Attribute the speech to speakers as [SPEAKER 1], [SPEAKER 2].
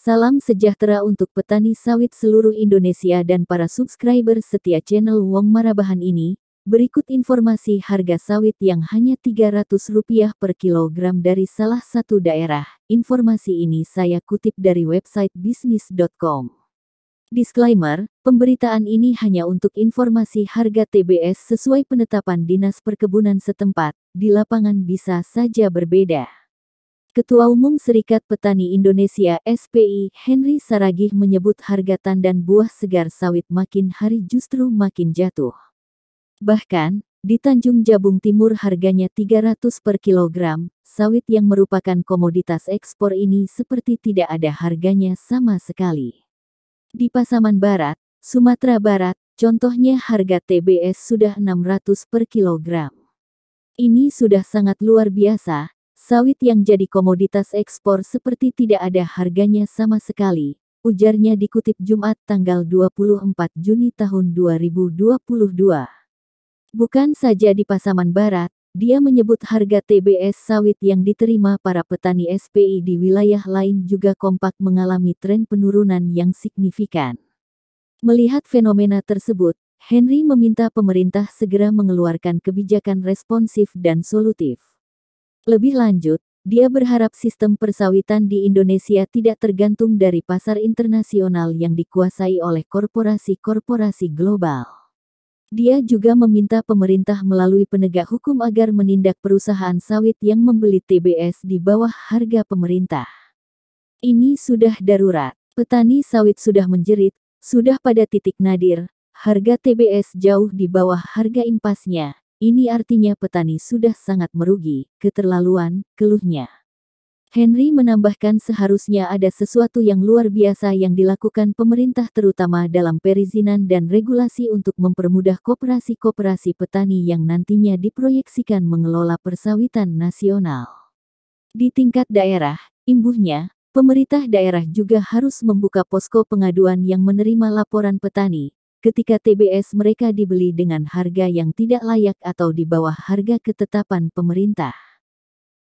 [SPEAKER 1] Salam sejahtera untuk petani sawit seluruh Indonesia dan para subscriber setia channel Wong Marabahan ini. Berikut informasi harga sawit yang hanya Rp300 per kilogram dari salah satu daerah. Informasi ini saya kutip dari website bisnis.com. Disclaimer, pemberitaan ini hanya untuk informasi harga TBS sesuai penetapan Dinas Perkebunan setempat, di lapangan bisa saja berbeda. Ketua Umum Serikat Petani Indonesia SPI Henry Saragih menyebut harga tandan buah segar sawit makin hari justru makin jatuh. Bahkan, di Tanjung Jabung Timur harganya 300 per kilogram, sawit yang merupakan komoditas ekspor ini seperti tidak ada harganya sama sekali. Di Pasaman Barat, Sumatera Barat, contohnya harga TBS sudah 600 per kilogram. Ini sudah sangat luar biasa, Sawit yang jadi komoditas ekspor seperti tidak ada harganya sama sekali, ujarnya dikutip Jumat tanggal 24 Juni tahun 2022. Bukan saja di Pasaman Barat, dia menyebut harga TBS sawit yang diterima para petani SPI di wilayah lain juga kompak mengalami tren penurunan yang signifikan. Melihat fenomena tersebut, Henry meminta pemerintah segera mengeluarkan kebijakan responsif dan solutif. Lebih lanjut, dia berharap sistem persawitan di Indonesia tidak tergantung dari pasar internasional yang dikuasai oleh korporasi-korporasi global. Dia juga meminta pemerintah melalui penegak hukum agar menindak perusahaan sawit yang membeli TBS di bawah harga pemerintah. Ini sudah darurat. Petani sawit sudah menjerit, sudah pada titik nadir, harga TBS jauh di bawah harga impasnya, ini artinya petani sudah sangat merugi, keterlaluan, keluhnya. Henry menambahkan seharusnya ada sesuatu yang luar biasa yang dilakukan pemerintah terutama dalam perizinan dan regulasi untuk mempermudah kooperasi-kooperasi petani yang nantinya diproyeksikan mengelola persawitan nasional. Di tingkat daerah, imbuhnya, pemerintah daerah juga harus membuka posko pengaduan yang menerima laporan petani, Ketika TBS mereka dibeli dengan harga yang tidak layak atau di bawah harga ketetapan pemerintah.